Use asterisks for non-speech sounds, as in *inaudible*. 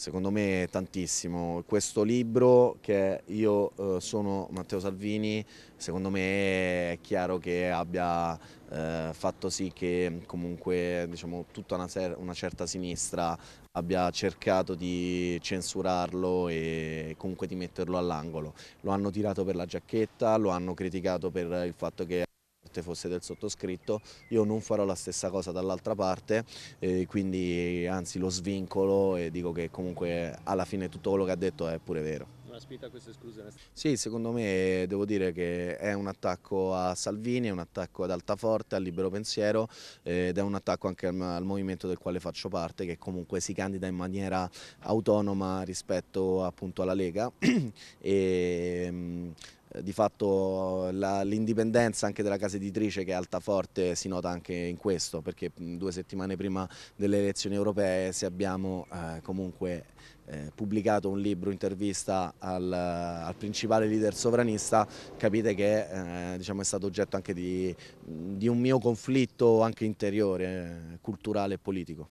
Secondo me tantissimo. Questo libro che io eh, sono Matteo Salvini, secondo me è chiaro che abbia eh, fatto sì che comunque diciamo, tutta una, una, certa sinistra abbia cercato di censurarlo e comunque di metterlo all'angolo. Lo hanno tirato per la giacchetta, lo hanno criticato per il fatto che parte fosse del sottoscritto, io non farò la stessa cosa dall'altra parte, eh, quindi anzi lo svincolo e dico che comunque alla fine tutto quello che ha detto è pure vero. Una spinta a questa esclusione? Sì, secondo me devo dire che è un attacco a Salvini, è un attacco ad Altaforte, al libero pensiero ed è un attacco anche al, al movimento del quale faccio parte che comunque si candida in maniera autonoma rispetto appunto alla Lega e, *clears throat* ehm, di fatto l'indipendenza anche della casa editrice che è altaforte si nota anche in questo perché due settimane prima delle elezioni europee se abbiamo eh, comunque eh, pubblicato un libro intervista al, al, principale leader sovranista capite che eh, diciamo è stato oggetto anche di, di un mio conflitto anche interiore, culturale e politico.